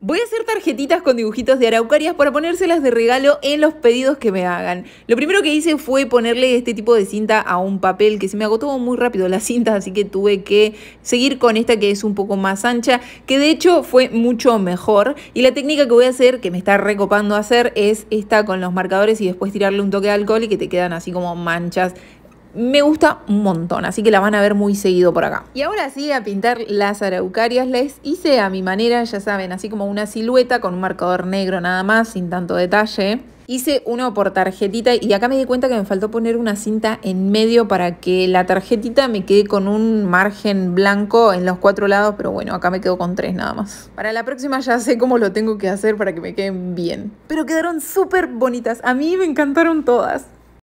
Voy a hacer tarjetitas con dibujitos de araucarias para ponérselas de regalo en los pedidos que me hagan. Lo primero que hice fue ponerle este tipo de cinta a un papel que se me agotó muy rápido la cinta, así que tuve que seguir con esta que es un poco más ancha, que de hecho fue mucho mejor. Y la técnica que voy a hacer, que me está recopando hacer, es esta con los marcadores y después tirarle un toque de alcohol y que te quedan así como manchas me gusta un montón, así que la van a ver muy seguido por acá. Y ahora sí, a pintar las araucarias les hice a mi manera, ya saben, así como una silueta con un marcador negro nada más, sin tanto detalle. Hice uno por tarjetita y acá me di cuenta que me faltó poner una cinta en medio para que la tarjetita me quede con un margen blanco en los cuatro lados, pero bueno, acá me quedo con tres nada más. Para la próxima ya sé cómo lo tengo que hacer para que me queden bien. Pero quedaron súper bonitas, a mí me encantaron todas.